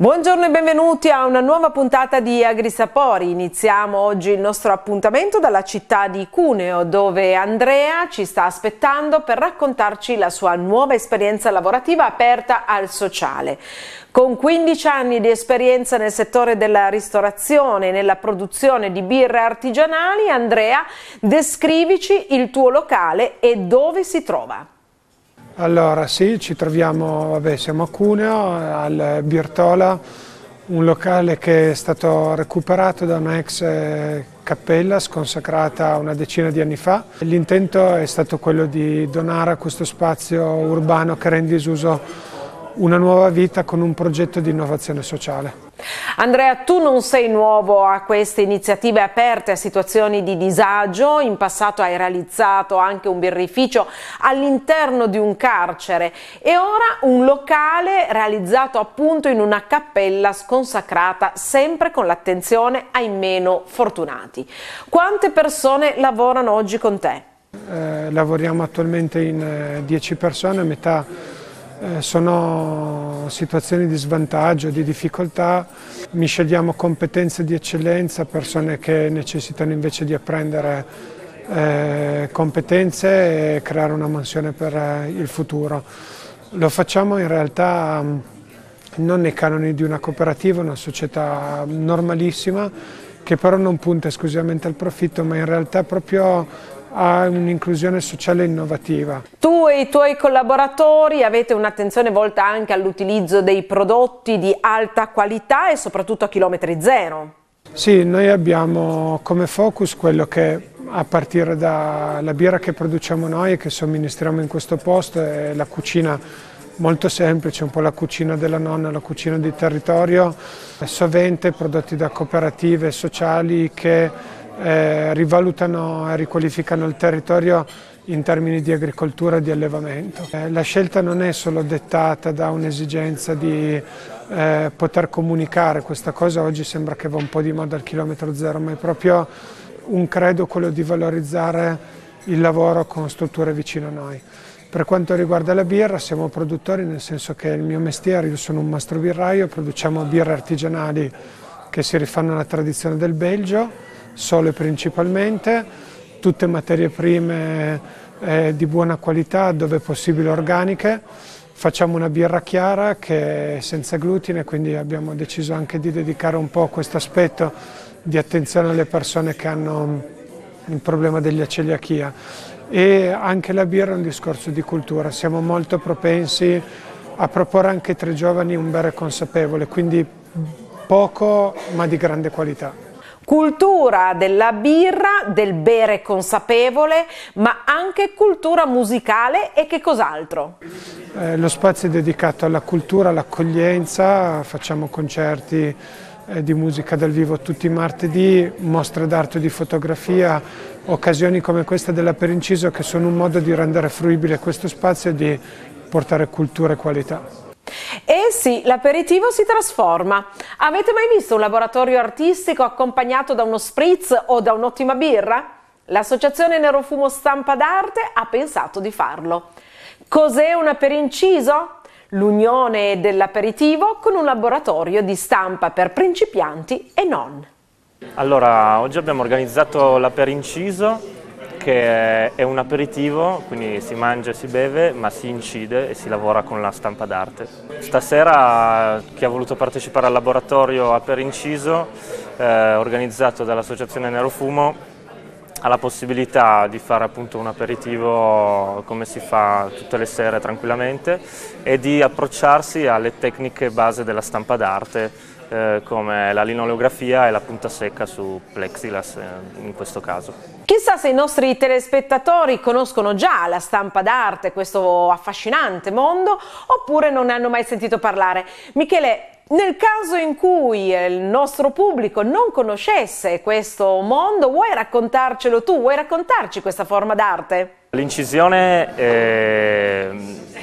Buongiorno e benvenuti a una nuova puntata di Agrisapori. Iniziamo oggi il nostro appuntamento dalla città di Cuneo, dove Andrea ci sta aspettando per raccontarci la sua nuova esperienza lavorativa aperta al sociale. Con 15 anni di esperienza nel settore della ristorazione e nella produzione di birre artigianali, Andrea, descrivici il tuo locale e dove si trova. Allora sì, ci troviamo, vabbè, siamo a Cuneo, al Birtola, un locale che è stato recuperato da una ex eh, cappella sconsacrata una decina di anni fa. L'intento è stato quello di donare a questo spazio urbano che era in disuso una nuova vita con un progetto di innovazione sociale. Andrea, tu non sei nuovo a queste iniziative aperte a situazioni di disagio, in passato hai realizzato anche un birrificio all'interno di un carcere e ora un locale realizzato appunto in una cappella sconsacrata, sempre con l'attenzione ai meno fortunati. Quante persone lavorano oggi con te? Eh, lavoriamo attualmente in 10 eh, persone, metà eh, sono situazioni di svantaggio, di difficoltà, mi scegliamo competenze di eccellenza, persone che necessitano invece di apprendere eh, competenze e creare una mansione per eh, il futuro. Lo facciamo in realtà mm, non nei canoni di una cooperativa, una società normalissima, che però non punta esclusivamente al profitto, ma in realtà proprio a un'inclusione sociale innovativa. Tu e i tuoi collaboratori avete un'attenzione volta anche all'utilizzo dei prodotti di alta qualità e soprattutto a chilometri zero. Sì, noi abbiamo come focus quello che a partire dalla birra che produciamo noi e che somministriamo in questo posto è la cucina molto semplice, un po' la cucina della nonna, la cucina di territorio, sovente prodotti da cooperative sociali che eh, rivalutano e riqualificano il territorio in termini di agricoltura e di allevamento. Eh, la scelta non è solo dettata da un'esigenza di eh, poter comunicare, questa cosa oggi sembra che va un po' di moda al chilometro zero, ma è proprio un credo quello di valorizzare il lavoro con strutture vicino a noi. Per quanto riguarda la birra siamo produttori nel senso che il mio mestiere, io sono un mastro birraio, produciamo birre artigianali che si rifanno alla tradizione del Belgio sole principalmente, tutte materie prime eh, di buona qualità, dove possibile organiche. Facciamo una birra chiara che è senza glutine, quindi abbiamo deciso anche di dedicare un po' a questo aspetto di attenzione alle persone che hanno il problema della celiachia. E anche la birra è un discorso di cultura, siamo molto propensi a proporre anche tra i giovani un bere consapevole, quindi poco ma di grande qualità cultura della birra, del bere consapevole, ma anche cultura musicale e che cos'altro? Eh, lo spazio è dedicato alla cultura, all'accoglienza, facciamo concerti eh, di musica dal vivo tutti i martedì, mostre d'arte di fotografia, occasioni come questa della Perinciso che sono un modo di rendere fruibile questo spazio e di portare cultura e qualità. Eh sì, l'aperitivo si trasforma. Avete mai visto un laboratorio artistico accompagnato da uno spritz o da un'ottima birra? L'associazione Nerofumo Stampa d'Arte ha pensato di farlo. Cos'è un aperinciso? L'unione dell'aperitivo con un laboratorio di stampa per principianti e non. Allora, oggi abbiamo organizzato l'aperinciso che è un aperitivo, quindi si mangia e si beve, ma si incide e si lavora con la stampa d'arte. Stasera chi ha voluto partecipare al laboratorio Aper Inciso, eh, organizzato dall'associazione Nero Fumo, ha la possibilità di fare appunto un aperitivo come si fa tutte le sere tranquillamente e di approcciarsi alle tecniche base della stampa d'arte eh, come la linoleografia e la punta secca su plexilas eh, in questo caso. Chissà se i nostri telespettatori conoscono già la stampa d'arte, questo affascinante mondo, oppure non ne hanno mai sentito parlare. Michele, nel caso in cui eh, il nostro pubblico non conoscesse questo mondo, vuoi raccontarcelo tu? Vuoi raccontarci questa forma d'arte? L'incisione è,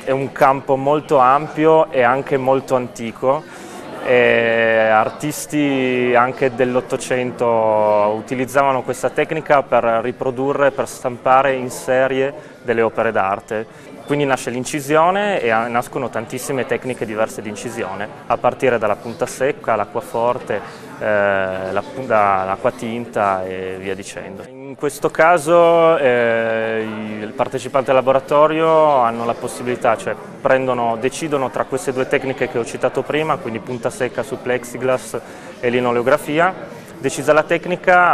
è un campo molto ampio e anche molto antico e artisti anche dell'Ottocento utilizzavano questa tecnica per riprodurre, per stampare in serie delle opere d'arte. Quindi nasce l'incisione e nascono tantissime tecniche diverse di incisione, a partire dalla punta secca, l'acqua forte, eh, l'acqua tinta e via dicendo. In questo caso eh, il partecipante al laboratorio hanno la possibilità, cioè prendono, decidono tra queste due tecniche che ho citato prima, quindi punta secca su plexiglass e linoleografia, decisa la tecnica,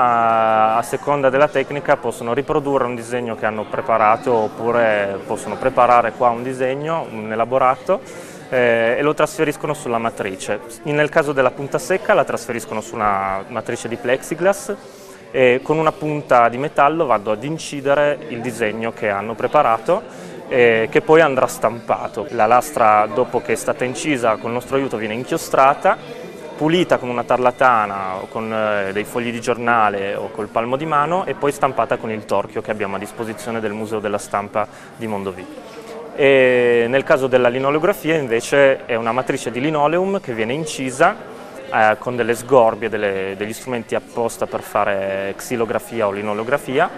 a, a seconda della tecnica possono riprodurre un disegno che hanno preparato oppure possono preparare qua un disegno, un elaborato eh, e lo trasferiscono sulla matrice. Nel caso della punta secca la trasferiscono su una matrice di plexiglass e con una punta di metallo vado ad incidere il disegno che hanno preparato eh, che poi andrà stampato. La lastra dopo che è stata incisa con il nostro aiuto viene inchiostrata, pulita con una tarlatana o con eh, dei fogli di giornale o col palmo di mano e poi stampata con il torchio che abbiamo a disposizione del Museo della Stampa di Mondovì. E nel caso della linoleografia invece è una matrice di linoleum che viene incisa eh, con delle sgorbie, delle, degli strumenti apposta per fare xilografia o linolografia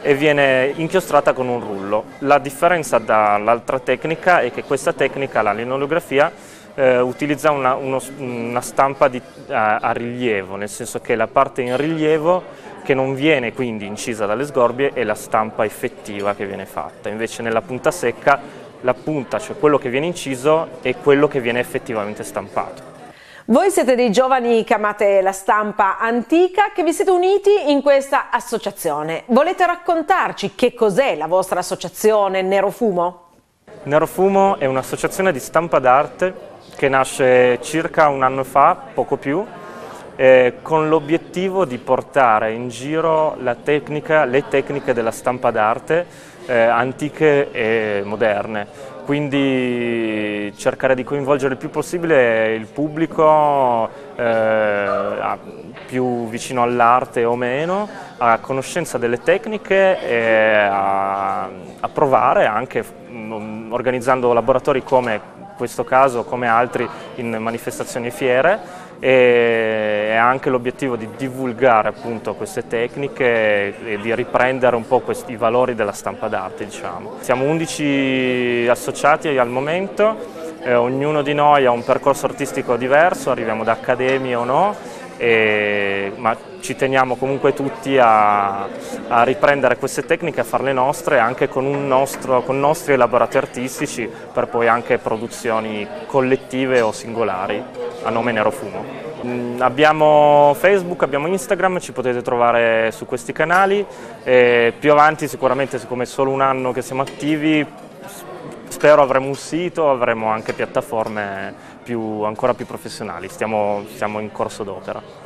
e viene inchiostrata con un rullo. La differenza dall'altra tecnica è che questa tecnica, la linolografia, eh, utilizza una, uno, una stampa di, a, eh, a, rilievo, nel senso che la parte in rilievo che non viene quindi incisa dalle sgorbie è la stampa effettiva che viene fatta, invece nella punta secca la punta, cioè quello che viene inciso, è quello che viene effettivamente stampato. Voi siete dei giovani che amate la stampa antica, che vi siete uniti in questa associazione. Volete raccontarci che cos'è la vostra associazione Nerofumo? Nerofumo è un'associazione di stampa d'arte che nasce circa un anno fa, poco più, eh, con l'obiettivo di portare in giro tecnica, le tecniche della stampa d'arte eh, antiche e moderne quindi cercare di coinvolgere il più possibile il pubblico eh, più vicino all'arte o meno, a conoscenza delle tecniche e a, a provare anche mm, organizzando laboratori come questo caso, come altri in manifestazioni fiere, e anche l'obiettivo di divulgare appunto queste tecniche e di riprendere un po' questi, i valori della stampa d'arte. Diciamo. Siamo 11 associati al momento, eh, ognuno di noi ha un percorso artistico diverso, arriviamo da accademie o no, e, ma ci teniamo comunque tutti a, a riprendere queste tecniche, a farle nostre anche con, nostro, con nostri elaborati artistici per poi anche produzioni collettive o singolari a nome Nero Fumo. Mm, abbiamo Facebook, abbiamo Instagram, ci potete trovare su questi canali. E più avanti sicuramente, siccome è solo un anno che siamo attivi, spero avremo un sito, avremo anche piattaforme più, ancora più professionali. Stiamo, stiamo in corso d'opera.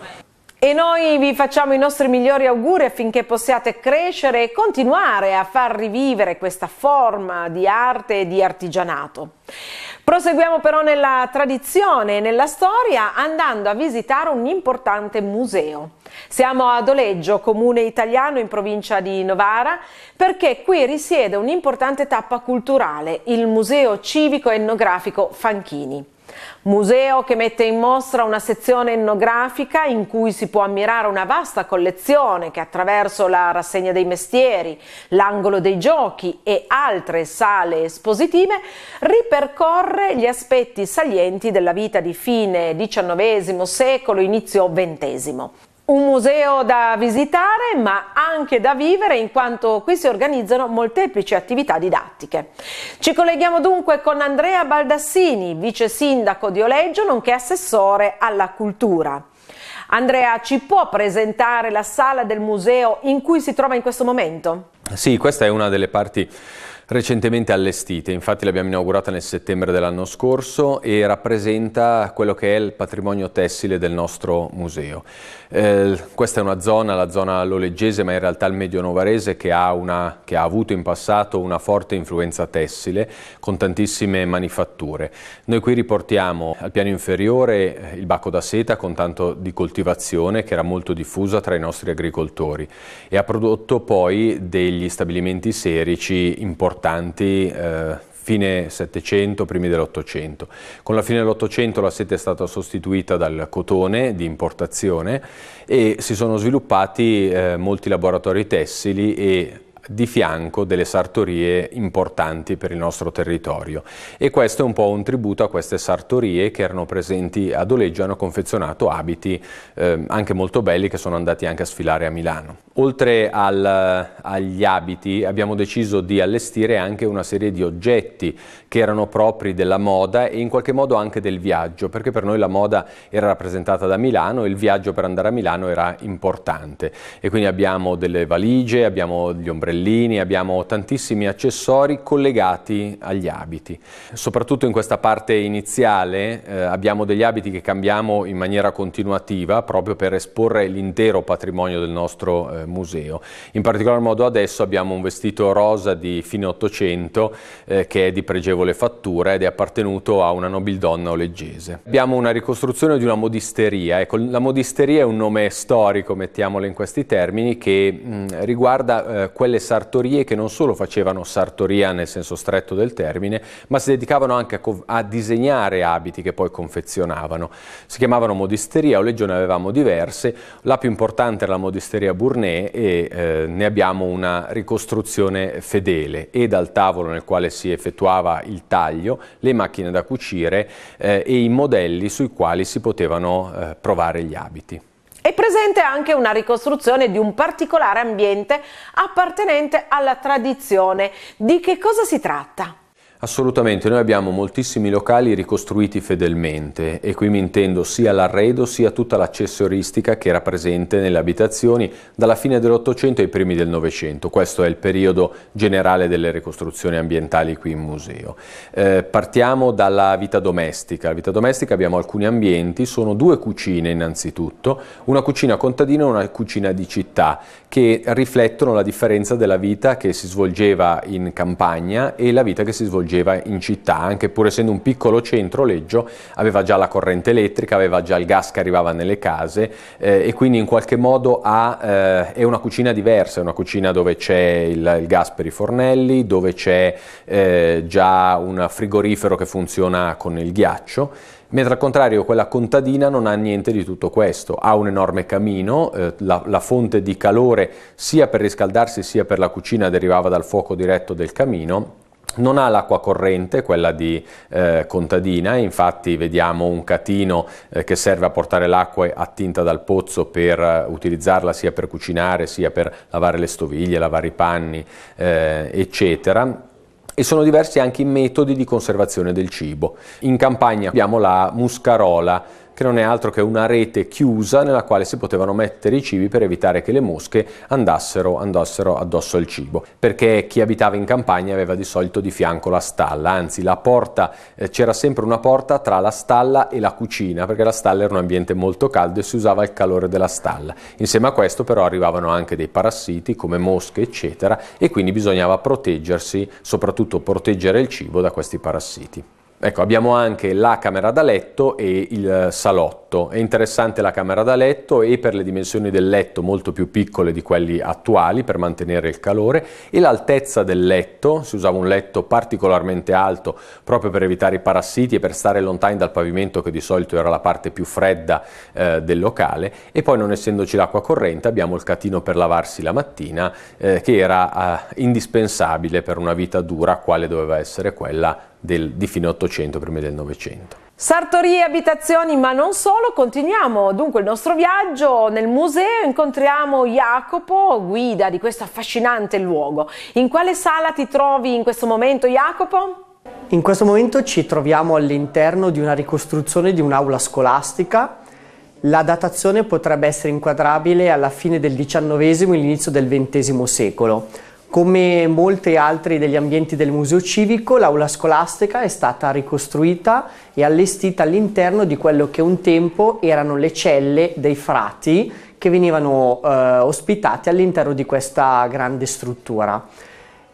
E noi vi facciamo i nostri migliori auguri affinché possiate crescere e continuare a far rivivere questa forma di arte e di artigianato. Proseguiamo però nella tradizione e nella storia andando a visitare un importante museo. Siamo a Doleggio, comune italiano in provincia di Novara, perché qui risiede un'importante tappa culturale, il Museo Civico Etnografico Fanchini museo che mette in mostra una sezione etnografica in cui si può ammirare una vasta collezione che attraverso la rassegna dei mestieri, l'angolo dei giochi e altre sale espositive ripercorre gli aspetti salienti della vita di fine XIX secolo, inizio XX un museo da visitare ma anche da vivere in quanto qui si organizzano molteplici attività didattiche. Ci colleghiamo dunque con Andrea Baldassini, vice sindaco di Oleggio nonché assessore alla cultura. Andrea, ci può presentare la sala del museo in cui si trova in questo momento? Sì, questa è una delle parti recentemente allestite, infatti l'abbiamo inaugurata nel settembre dell'anno scorso e rappresenta quello che è il patrimonio tessile del nostro museo. Eh, questa è una zona, la zona loleggese, ma in realtà il medionovarese che ha, una, che ha avuto in passato una forte influenza tessile con tantissime manifatture. Noi qui riportiamo al piano inferiore eh, il bacco da seta con tanto di coltivazione che era molto diffusa tra i nostri agricoltori e ha prodotto poi degli stabilimenti serici importanti importanti eh, fine Settecento, primi dell'Ottocento. Con la fine dell'Ottocento la sete è stata sostituita dal cotone di importazione e si sono sviluppati eh, molti laboratori tessili e di fianco delle sartorie importanti per il nostro territorio e questo è un po' un tributo a queste sartorie che erano presenti ad Oleggio hanno confezionato abiti eh, anche molto belli che sono andati anche a sfilare a Milano. Oltre al, agli abiti abbiamo deciso di allestire anche una serie di oggetti che erano propri della moda e in qualche modo anche del viaggio perché per noi la moda era rappresentata da Milano e il viaggio per andare a Milano era importante e quindi abbiamo delle valigie, abbiamo gli ombrelli ombrellini, abbiamo tantissimi accessori collegati agli abiti. Soprattutto in questa parte iniziale eh, abbiamo degli abiti che cambiamo in maniera continuativa proprio per esporre l'intero patrimonio del nostro eh, museo. In particolar modo adesso abbiamo un vestito rosa di fine 800 eh, che è di pregevole fattura ed è appartenuto a una nobildonna oleggese. Abbiamo una ricostruzione di una modisteria. Ecco, la modisteria è un nome storico, mettiamolo in questi termini, che mh, mm, riguarda eh, quelle sartorie che non solo facevano sartoria nel senso stretto del termine, ma si dedicavano anche a, a disegnare abiti che poi confezionavano. Si chiamavano modisteria, o legge ne avevamo diverse, la più importante era la modisteria Bournet e eh, ne abbiamo una ricostruzione fedele e dal tavolo nel quale si effettuava il taglio, le macchine da cucire eh, e i modelli sui quali si potevano eh, provare gli abiti. È presente anche una ricostruzione di un particolare ambiente appartenente alla tradizione. Di che cosa si tratta? Assolutamente, noi abbiamo moltissimi locali ricostruiti fedelmente e qui mi intendo sia l'arredo sia tutta l'accessoristica che era presente nelle abitazioni dalla fine dell'Ottocento ai primi del Novecento, questo è il periodo generale delle ricostruzioni ambientali qui in museo. Eh, partiamo dalla vita domestica, la vita domestica abbiamo alcuni ambienti, sono due cucine innanzitutto, una cucina contadina e una cucina di città che riflettono la differenza della vita che si svolgeva in campagna e la vita che si svolgeva svolgeva in città, anche pur essendo un piccolo centro, Leggio aveva già la corrente elettrica, aveva già il gas che arrivava nelle case eh, e quindi in qualche modo ha, eh, è una cucina diversa, è una cucina dove c'è il, il, gas per i fornelli, dove c'è eh, già un frigorifero che funziona con il ghiaccio mentre al contrario quella contadina non ha niente di tutto questo, ha un enorme camino, eh, la, la, fonte di calore sia per riscaldarsi sia per la cucina derivava dal fuoco diretto del camino non ha l'acqua corrente, quella di eh, contadina, infatti vediamo un catino eh, che serve a portare l'acqua attinta dal pozzo per eh, utilizzarla sia per cucinare, sia per lavare le stoviglie, lavare i panni, eh, eccetera e sono diversi anche i metodi di conservazione del cibo. In campagna abbiamo la muscarola, che non è altro che una rete chiusa nella quale si potevano mettere i cibi per evitare che le mosche andassero, andassero addosso al cibo, perché chi abitava in campagna aveva di solito di fianco la stalla, anzi la porta, eh, c'era sempre una porta tra la stalla e la cucina, perché la stalla era un ambiente molto caldo e si usava il calore della stalla. Insieme a questo però arrivavano anche dei parassiti come mosche eccetera e quindi bisognava proteggersi, soprattutto proteggere il cibo da questi parassiti. Ecco, abbiamo anche la camera da letto e il salotto. È interessante la camera da letto e per le dimensioni del letto molto più piccole di quelli attuali per mantenere il calore e l'altezza del letto, si usava un letto particolarmente alto proprio per evitare i parassiti e per stare lontani dal pavimento che di solito era la parte più fredda eh, del locale e poi non essendoci l'acqua corrente abbiamo il catino per lavarsi la mattina eh, che era eh, indispensabile per una vita dura quale doveva essere quella del, di fine 800, prima del Novecento. Sartorie, abitazioni, ma non solo, continuiamo dunque il nostro viaggio nel museo, incontriamo Jacopo, guida di questo affascinante luogo. In quale sala ti trovi in questo momento Jacopo? In questo momento ci troviamo all'interno di una ricostruzione di un'aula scolastica. La datazione potrebbe essere inquadrabile alla fine del XIX e all'inizio del XX secolo. Come molti altri degli ambienti del museo civico, l'aula scolastica è stata ricostruita e allestita all'interno di quello che un tempo erano le celle dei frati che venivano eh, ospitati all'interno di questa grande struttura.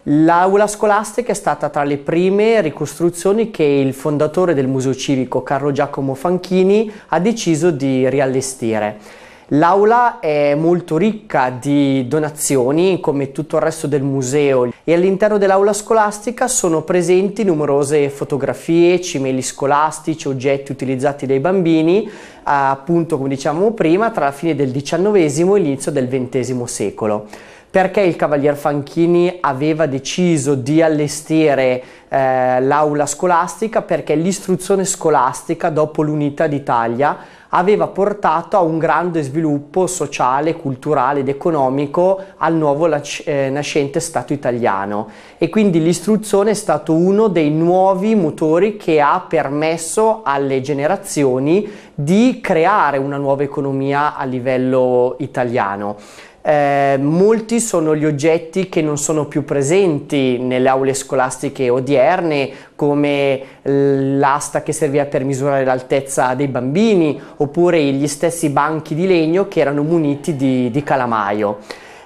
L'aula scolastica è stata tra le prime ricostruzioni che il fondatore del Museo Civico, Carlo Giacomo Fanchini, ha deciso di riallestire. L'aula è molto ricca di donazioni come tutto il resto del museo e all'interno dell'aula scolastica sono presenti numerose fotografie, cimeli scolastici, oggetti utilizzati dai bambini eh, appunto come dicevamo prima tra la fine del XIX e l'inizio del XX secolo perché il cavalier Fanchini aveva deciso di allestire eh, l'aula scolastica perché l'istruzione scolastica dopo l'unità d'Italia aveva portato a un grande sviluppo sociale, culturale ed economico al nuovo eh, nascente Stato italiano e quindi l'istruzione è stato uno dei nuovi motori che ha permesso alle generazioni di creare una nuova economia a livello italiano. Eh, molti sono gli oggetti che non sono più presenti nelle aule scolastiche odierne, come l'asta che serviva per misurare l'altezza dei bambini, oppure gli stessi banchi di legno che erano muniti di, di calamaio.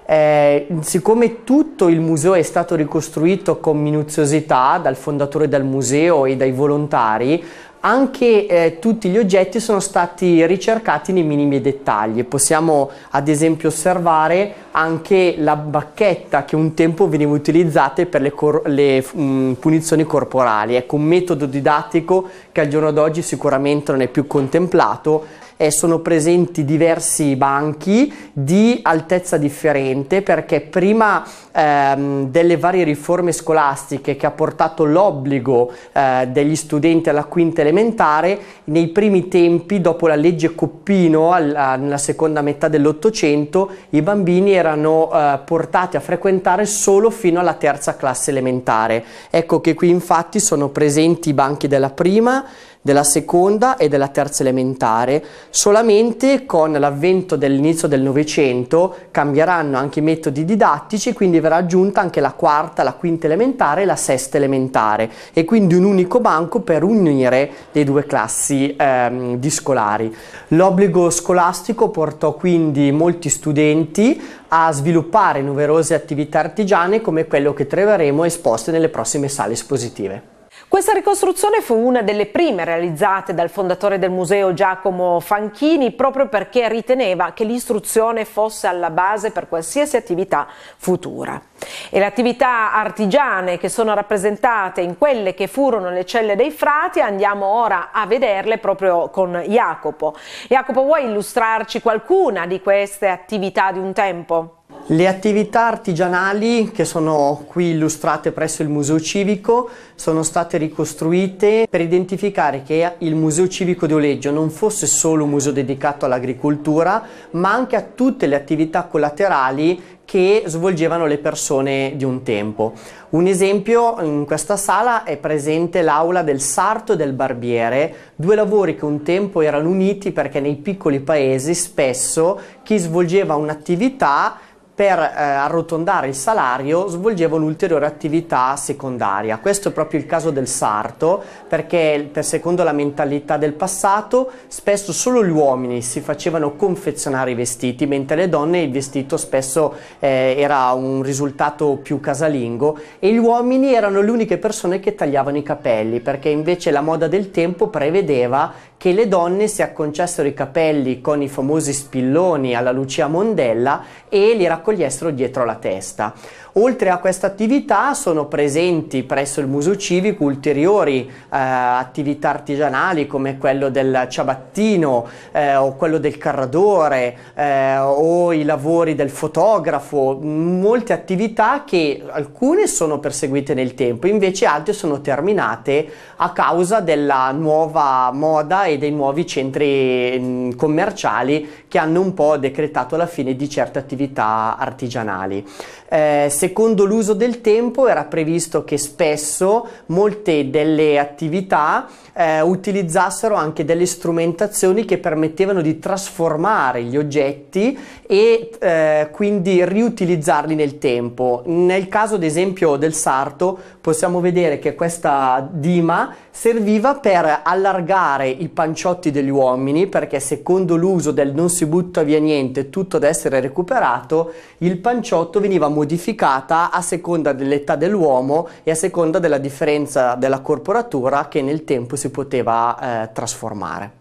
Eh, siccome tutto il museo è stato ricostruito con minuziosità dal fondatore del museo e dai volontari, anche eh, tutti gli oggetti sono stati ricercati nei minimi dettagli. Possiamo ad esempio osservare anche la bacchetta che un tempo veniva utilizzata per le, cor le mh, mm, punizioni corporali. Ecco un metodo didattico che al giorno d'oggi sicuramente non è più contemplato, eh, sono presenti diversi banchi di altezza differente perché prima ehm, delle varie riforme scolastiche che ha portato l'obbligo eh, degli studenti alla quinta elementare, nei primi tempi dopo la legge Coppino alla, nella seconda metà dell'Ottocento i bambini erano eh, portati a frequentare solo fino alla terza classe elementare. Ecco che qui infatti sono presenti i banchi della prima, della seconda e della terza elementare, solamente con l'avvento dell'inizio del Novecento cambieranno anche i metodi didattici, quindi verrà aggiunta anche la quarta, la quinta elementare e la sesta elementare e quindi un unico banco per unire le due classi ehm, di scolari. L'obbligo scolastico portò quindi molti studenti a sviluppare numerose attività artigiane come quello che troveremo esposte nelle prossime sale espositive. Questa ricostruzione fu una delle prime realizzate dal fondatore del museo Giacomo Fanchini proprio perché riteneva che l'istruzione fosse alla base per qualsiasi attività futura. E le attività artigiane che sono rappresentate in quelle che furono le celle dei frati andiamo ora a vederle proprio con Jacopo. Jacopo vuoi illustrarci qualcuna di queste attività di un tempo? Le attività artigianali che sono qui illustrate presso il Museo Civico sono state ricostruite per identificare che il Museo Civico di Oleggio non fosse solo un museo dedicato all'agricoltura, ma anche a tutte le attività collaterali che svolgevano le persone di un tempo. Un esempio in questa sala è presente l'aula del sarto e del barbiere, due lavori che un tempo erano uniti perché nei piccoli paesi spesso chi svolgeva un'attività per eh, arrotondare il salario svolgeva un'ulteriore attività secondaria. Questo è proprio il caso del sarto, perché per secondo la mentalità del passato spesso solo gli uomini si facevano confezionare i vestiti, mentre le donne il vestito spesso eh, era un risultato più casalingo e gli uomini erano le uniche persone che tagliavano i capelli, perché invece la moda del tempo prevedeva che le donne si acconciassero i capelli con i famosi spilloni alla Lucia Mondella e li raccogliessero dietro la testa. Oltre a questa attività sono presenti presso il Museo Civico ulteriori eh, attività artigianali come quello del ciabattino eh, o quello del carradore eh, o i lavori del fotografo, molte attività che alcune sono perseguite nel tempo, invece altre sono terminate a causa della nuova moda e dei nuovi centri mm, commerciali che hanno un po' decretato la fine di certe attività artigianali. Eh, Secondo l'uso del tempo era previsto che spesso molte delle attività eh, utilizzassero anche delle strumentazioni che permettevano di trasformare gli oggetti e eh, quindi riutilizzarli nel tempo. Nel caso ad esempio del sarto possiamo vedere che questa dima serviva per allargare i panciotti degli uomini perché secondo l'uso del non si butta via niente tutto ad essere recuperato il panciotto veniva modificata a seconda dell'età dell'uomo e a seconda della differenza della corporatura che nel tempo si poteva eh, trasformare.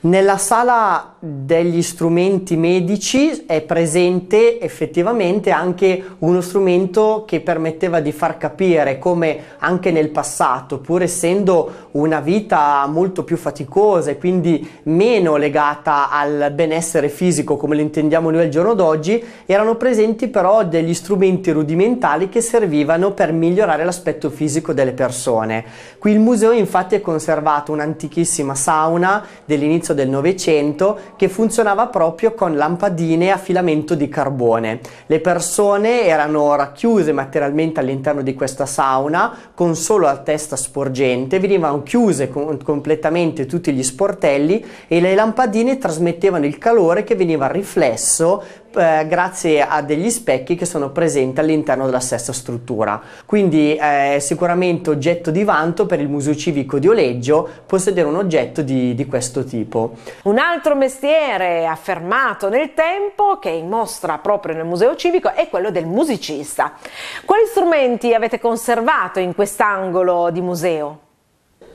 Nella sala degli strumenti medici è presente effettivamente anche uno strumento che permetteva di far capire come anche nel passato, pur essendo una vita molto più faticosa e quindi meno legata al benessere fisico come lo intendiamo noi al giorno d'oggi, erano presenti però degli strumenti rudimentali che servivano per migliorare l'aspetto fisico delle persone. Qui il museo infatti è conservato un'antichissima sauna dell'inizio all'inizio del Novecento che funzionava proprio con lampadine a filamento di carbone. Le persone erano racchiuse materialmente all'interno di questa sauna con solo la testa sporgente, venivano chiuse con, completamente tutti gli sportelli e le lampadine trasmettevano il calore che veniva riflesso eh, grazie a degli specchi che sono presenti all'interno della stessa struttura. Quindi eh, è eh, sicuramente oggetto di vanto per il Museo Civico di Oleggio possedere un oggetto di, di questo tipo. Un altro mestiere affermato nel tempo che è in mostra proprio nel Museo Civico è quello del musicista. Quali strumenti avete conservato in quest'angolo di museo?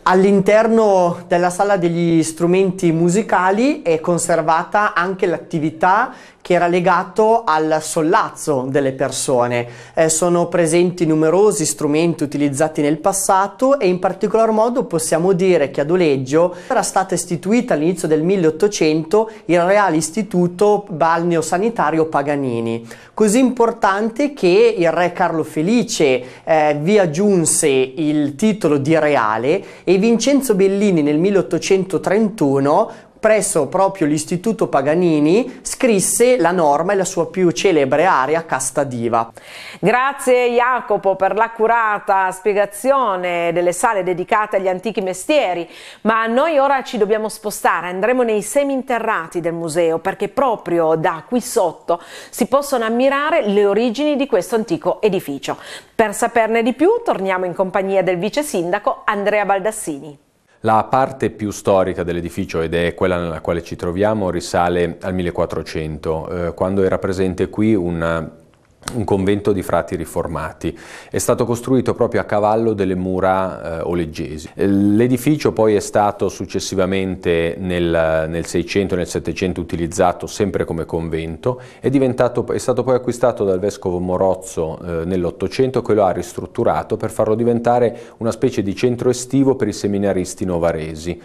All'interno della sala degli strumenti musicali è conservata anche l'attività che era legato al sollazzo delle persone. Eh, sono presenti numerosi strumenti utilizzati nel passato e in particolar modo possiamo dire che a Doleggio era stata istituita all'inizio del 1800 il Reale Istituto Balneosanitario Paganini, così importante che il re Carlo Felice eh, vi aggiunse il titolo di reale e Vincenzo Bellini nel 1831 presso proprio l'Istituto Paganini scrisse la norma e la sua più celebre aria Castadiva. Grazie Jacopo per l'accurata spiegazione delle sale dedicate agli antichi mestieri, ma noi ora ci dobbiamo spostare, andremo nei seminterrati del museo perché proprio da qui sotto si possono ammirare le origini di questo antico edificio. Per saperne di più torniamo in compagnia del vice sindaco Andrea Baldassini. La parte più storica dell'edificio, ed è quella nella quale ci troviamo, risale al 1400, eh, quando era presente qui una un convento di frati riformati. È stato costruito proprio a cavallo delle mura eh, oleggesi. L'edificio poi è stato successivamente nel, nel 600 e nel 700 utilizzato sempre come convento, è, è stato poi acquistato dal vescovo Morozzo eh, nell'Ottocento che lo ha ristrutturato per farlo diventare una specie di centro estivo per i seminaristi novaresi.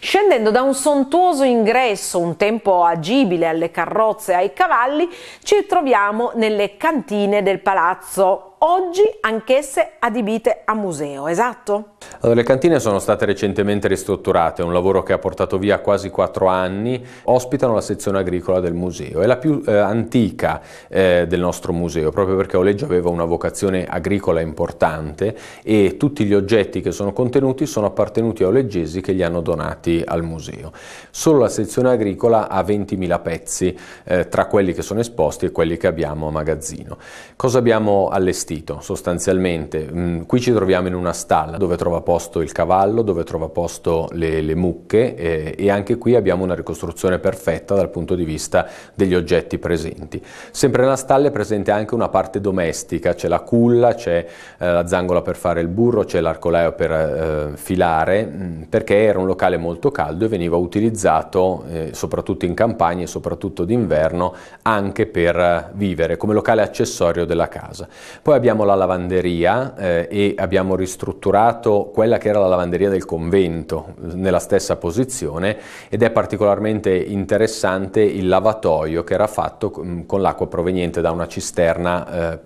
Scendendo da un sontuoso ingresso, un tempo agibile alle carrozze e ai cavalli, ci troviamo nelle cantine del palazzo oggi anch'esse adibite a museo, esatto? Allora, le cantine sono state recentemente ristrutturate, un lavoro che ha portato via quasi quattro anni, ospitano la sezione agricola del museo, è la più eh, antica eh, del nostro museo, proprio perché Oleggio aveva una vocazione agricola importante e tutti gli oggetti che sono contenuti sono appartenuti a oleggesi che li hanno donati al museo. Solo la sezione agricola ha 20.000 pezzi eh, tra quelli che sono esposti e quelli che abbiamo a magazzino. Cosa abbiamo all'esterno? allestito sostanzialmente. Mh, mm, qui ci troviamo in una stalla dove trova posto il cavallo, dove trova posto le, le mucche eh, e anche qui abbiamo una ricostruzione perfetta dal punto di vista degli oggetti presenti. Sempre nella stalla è presente anche una parte domestica, c'è la culla, c'è eh, la zangola per fare il burro, c'è l'arcolaio per eh, filare, mh, mm, perché era un locale molto caldo e veniva utilizzato eh, soprattutto in campagna e soprattutto d'inverno anche per eh, vivere come locale accessorio della casa. Poi abbiamo la lavanderia eh, e abbiamo ristrutturato quella che era la lavanderia del convento nella stessa posizione ed è particolarmente interessante il lavatoio che era fatto con l'acqua proveniente da una cisterna eh,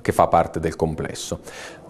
che fa parte del complesso.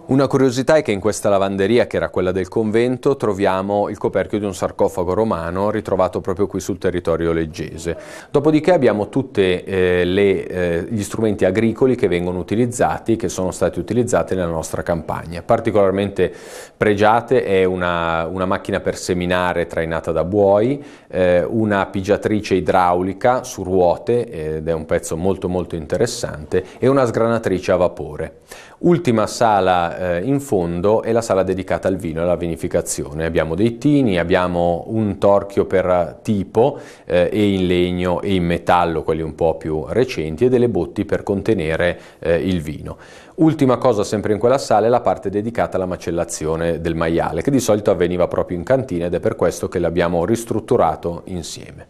Una curiosità è che in questa lavanderia, che era quella del convento, troviamo il coperchio di un sarcofago romano ritrovato proprio qui sul territorio leggese. Dopodiché abbiamo tutti eh, eh, gli strumenti agricoli che vengono utilizzati, che sono stati utilizzati nella nostra campagna. Particolarmente pregiate è una, una macchina per seminare trainata da buoi, eh, una pigiatrice idraulica su ruote, eh, ed è un pezzo molto molto interessante, e una sgranatrice a vapore. Ultima sala eh, in fondo è la sala dedicata al vino e alla vinificazione. Abbiamo dei tini, abbiamo un torchio per tipo eh, e in legno e in metallo, quelli un po' più recenti, e delle botti per contenere eh, il vino. Ultima cosa sempre in quella sala è la parte dedicata alla macellazione del maiale, che di solito avveniva proprio in cantina ed è per questo che l'abbiamo ristrutturato insieme.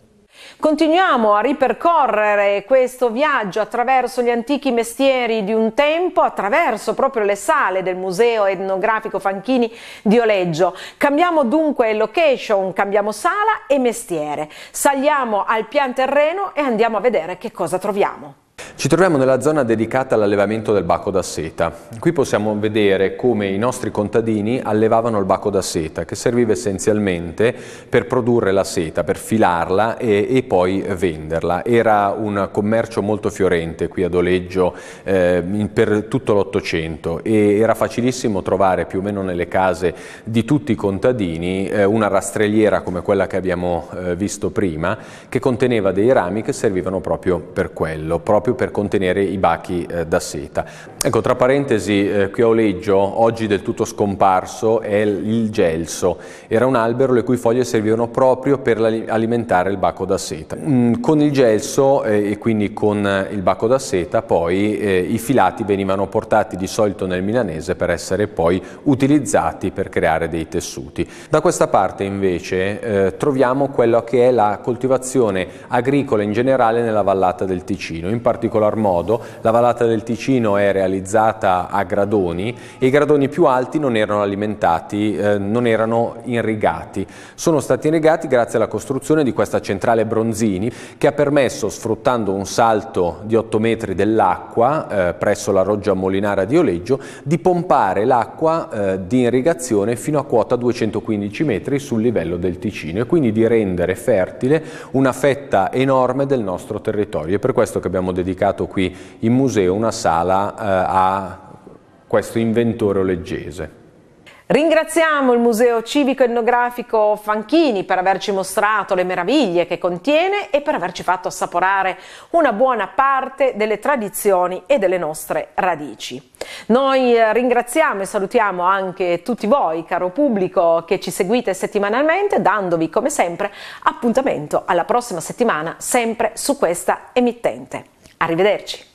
Continuiamo a ripercorrere questo viaggio attraverso gli antichi mestieri di un tempo, attraverso proprio le sale del Museo Etnografico Fanchini di Oleggio. Cambiamo dunque location, cambiamo sala e mestiere. Saliamo al pian terreno e andiamo a vedere che cosa troviamo. Ci troviamo nella zona dedicata all'allevamento del baco da seta. Qui possiamo vedere come i nostri contadini allevavano il baco da seta, che serviva essenzialmente per produrre la seta, per filarla e, e poi venderla. Era un commercio molto fiorente qui a Doleggio eh, per tutto l'Ottocento e era facilissimo trovare più o meno nelle case di tutti i contadini eh, una rastrelliera come quella che abbiamo eh, visto prima, che conteneva dei rami che servivano proprio per quello, proprio proprio per contenere i bachi eh, da seta. Ecco, tra parentesi, eh, qui a Oleggio, oggi del tutto scomparso, è il gelso. Era un albero le cui foglie servivano proprio per alimentare il bacco da seta. Mm, con il gelso eh, e quindi con eh, il bacco da seta poi eh, i filati venivano portati di solito nel milanese per essere poi utilizzati per creare dei tessuti. Da questa parte invece eh, troviamo quella che è la coltivazione agricola in generale nella vallata del Ticino, in particolare particolar modo, la vallata del Ticino è realizzata a gradoni e i gradoni più alti non erano alimentati, eh, non erano irrigati. Sono stati irrigati grazie alla costruzione di questa centrale Bronzini che ha permesso, sfruttando un salto di 8 metri dell'acqua eh, presso la roggia molinara di Oleggio, di pompare l'acqua eh, di irrigazione fino a quota 215 metri sul livello del Ticino e quindi di rendere fertile una fetta enorme del nostro territorio. È per questo che abbiamo detto dedicato qui in museo una sala eh, a questo inventore oleggese. Ringraziamo il Museo Civico Etnografico Fanchini per averci mostrato le meraviglie che contiene e per averci fatto assaporare una buona parte delle tradizioni e delle nostre radici. Noi eh, ringraziamo e salutiamo anche tutti voi, caro pubblico, che ci seguite settimanalmente, dandovi come sempre appuntamento alla prossima settimana, sempre su questa emittente. Arrivederci.